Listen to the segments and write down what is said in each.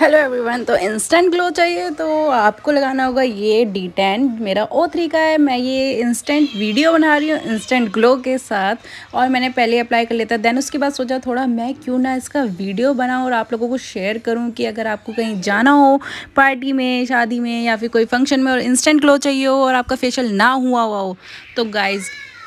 hello everyone तो instant glow चाहिए तो आपको लगाना होगा ये डी टेन मेरा ओ थ्री का है मैं ये इंस्टेंट वीडियो बना रही हूँ इंस्टेंट ग्लो के साथ और मैंने पहले अप्लाई कर लेता देन उसके बाद सोचा थोड़ा मैं क्यों ना इसका वीडियो बनाऊँ और आप लोगों को शेयर करूँ कि अगर आपको कहीं जाना हो पार्टी में शादी में या फिर कोई फंक्शन में और इंस्टेंट ग्लो चाहिए हो और आपका फेशियल ना हुआ हुआ हो तो गाइज़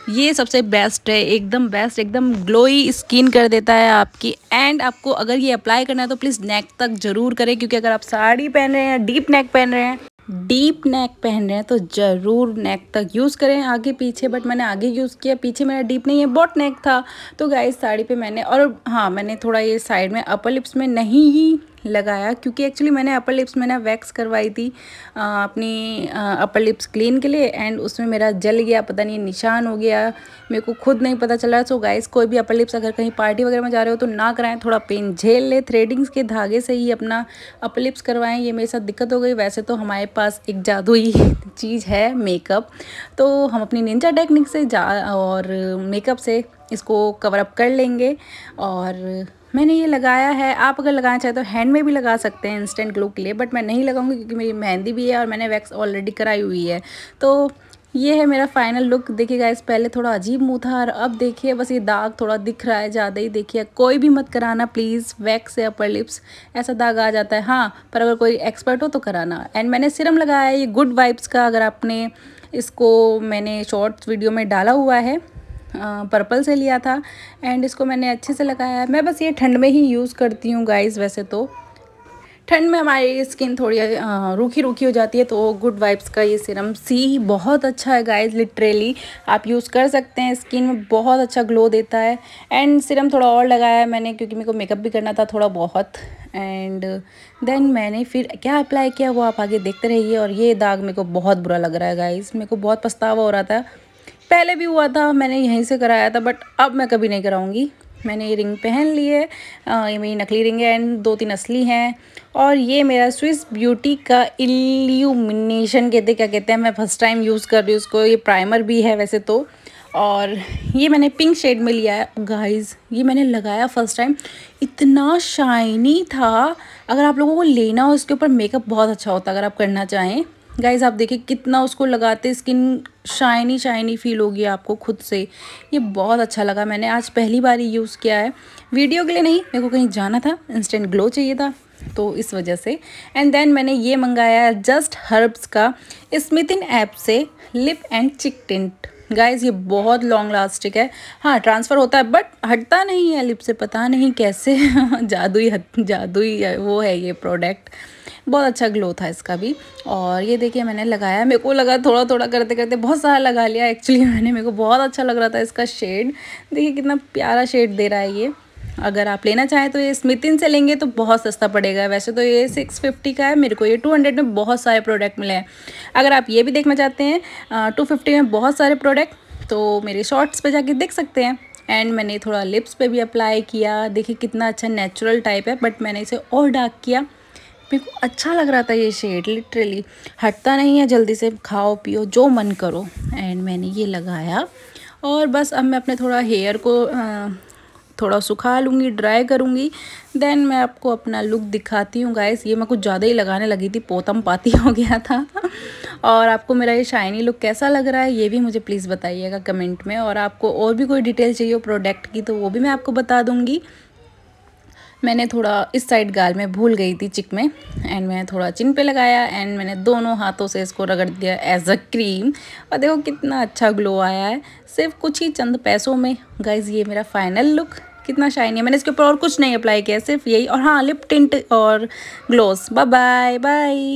ये सबसे बेस्ट है एकदम बेस्ट एकदम ग्लोई स्किन कर देता है आपकी एंड आपको अगर ये अप्लाई करना है तो प्लीज़ नेक तक ज़रूर करें क्योंकि अगर आप साड़ी पहन रहे हैं डीप नेक पहन रहे हैं डीप नेक पहन रहे हैं तो ज़रूर नेक तक यूज़ करें आगे पीछे बट मैंने आगे यूज़ किया पीछे मेरा डीप नहीं है बॉट नेक था तो गाय साड़ी पे मैंने और हाँ मैंने थोड़ा ये साइड में अपर लिप्स में नहीं ही लगाया क्योंकि एक्चुअली मैंने अपर लिप्स में ना वैक्स करवाई थी आ, अपनी आ, अपर लिप्स क्लीन के लिए एंड उसमें मेरा जल गया पता नहीं निशान हो गया मेरे को खुद नहीं पता चला सो गाइस कोई भी अपर लिप्स अगर कहीं पार्टी वगैरह में जा रहे हो तो ना कराएं थोड़ा पेन झेल ले थ्रेडिंग्स के धागे से ही अपना अपर लिप्स करवाएं ये मेरे साथ दिक्कत हो गई वैसे तो हमारे पास एक जादुई चीज़ है मेकअप तो हम अपनी निंजा टेक्निक से जा और मेकअप से इसको कवर अप कर लेंगे और मैंने ये लगाया है आप अगर लगाना चाहें तो हैंड में भी लगा सकते हैं इंस्टेंट ग्लो के लिए बट मैं नहीं लगाऊंगी क्योंकि मेरी मेहंदी भी है और मैंने वैक्स ऑलरेडी कराई हुई है तो ये है मेरा फाइनल लुक देखिएगा इस पहले थोड़ा अजीब मुँह था और अब देखिए बस ये दाग थोड़ा दिख रहा है ज़्यादा ही देखिए कोई भी मत कराना प्लीज़ वैक्स या अपर लिप्स ऐसा दाग आ जाता है हाँ पर अगर कोई एक्सपर्ट हो तो कराना एंड मैंने सिरम लगाया है ये गुड वाइब्स का अगर आपने इसको मैंने शॉर्ट्स वीडियो में डाला हुआ है पर्पल से लिया था एंड इसको मैंने अच्छे से लगाया है मैं बस ये ठंड में ही यूज़ करती हूँ गाइज़ वैसे तो ठंड में हमारी स्किन थोड़ी रूखी रूखी हो जाती है तो गुड वाइब्स का ये सिरम सी बहुत अच्छा है गाइस लिटरेली आप यूज़ कर सकते हैं स्किन में बहुत अच्छा ग्लो देता है एंड सिरम थोड़ा और लगाया है मैंने क्योंकि मेरे को मेकअप भी करना था थोड़ा बहुत एंड देन मैंने फिर क्या अप्लाई किया वो आप आगे देखते रहिए और ये दाग मेरे को बहुत बुरा लग रहा है गाइज मेरे को बहुत पछतावा हो रहा था पहले भी हुआ था मैंने यहीं से कराया था बट अब मैं कभी नहीं कराऊंगी मैंने ये रिंग पहन ली है ये मेरी नकली रिंग है एंड दो तीन असली हैं और ये मेरा स्विस ब्यूटी का इल्यूमिनेशन कहते क्या कहते हैं मैं फर्स्ट टाइम यूज़ कर रही हूँ उसको ये प्राइमर भी है वैसे तो और ये मैंने पिंक शेड में लिया है गाइस ये मैंने लगाया फर्स्ट टाइम इतना शाइनी था अगर आप लोगों को लेना हो इसके ऊपर मेकअप बहुत अच्छा होता अगर आप करना चाहें गाइज़ आप देखिए कितना उसको लगाते स्किन शाइनी शाइनी फील होगी आपको खुद से ये बहुत अच्छा लगा मैंने आज पहली बार ही यूज़ किया है वीडियो के लिए नहीं मेरे को कहीं जाना था इंस्टेंट ग्लो चाहिए था तो इस वजह से एंड देन मैंने ये मंगाया है जस्ट हर्ब्स का स्मिथिन ऐप से lip and cheek tint guys ये बहुत लॉन्ग लास्टिक है हाँ ट्रांसफ़र होता है बट हटता नहीं है लिप से पता नहीं कैसे जादुई जादुई वो है ये प्रोडक्ट बहुत अच्छा ग्लो था इसका भी और ये देखिए मैंने लगाया मेरे को लगा थोड़ा थोड़ा करते करते बहुत सारा लगा लिया एक्चुअली मैंने मेरे को बहुत अच्छा लग रहा था इसका शेड देखिए कितना प्यारा शेड दे रहा है ये अगर आप लेना चाहें तो ये स्मिथिन से लेंगे तो बहुत सस्ता पड़ेगा वैसे तो ये सिक्स फिफ्टी का है मेरे को ये टू हंड्रेड में बहुत सारे प्रोडक्ट मिले हैं अगर आप ये भी देखना चाहते हैं टू फिफ्टी में बहुत सारे प्रोडक्ट तो मेरे शॉर्ट्स पे जाके देख सकते हैं एंड मैंने थोड़ा लिप्स पे भी अप्लाई किया देखिए कितना अच्छा नेचुरल टाइप है बट मैंने इसे और डार्क किया मेरे को अच्छा लग रहा था ये शेड लिटरली हटता नहीं है जल्दी से खाओ पियो जो मन करो एंड मैंने ये लगाया और बस अब मैं अपने थोड़ा हेयर को थोड़ा सुखा लूँगी ड्राई करूँगी देन मैं आपको अपना लुक दिखाती हूँ गाइस ये मैं कुछ ज़्यादा ही लगाने लगी थी पोतम पाती हो गया था और आपको मेरा ये शाइनी लुक कैसा लग रहा है ये भी मुझे प्लीज़ बताइएगा कमेंट में और आपको और भी कोई डिटेल चाहिए हो प्रोडक्ट की तो वो भी मैं आपको बता दूँगी मैंने थोड़ा इस साइड गाल में भूल गई थी चिक में एंड मैंने थोड़ा चिन पे लगाया एंड मैंने दोनों हाथों से इसको रगड़ दिया एज अ क्रीम और देखो कितना अच्छा ग्लो आया है सिर्फ कुछ ही चंद पैसों में गाइज ये मेरा फाइनल लुक कितना शाइनी है मैंने इसके ऊपर और कुछ नहीं अप्लाई किया सिर्फ यही और हाँ लिप टिंट और ग्लोस बाय बाय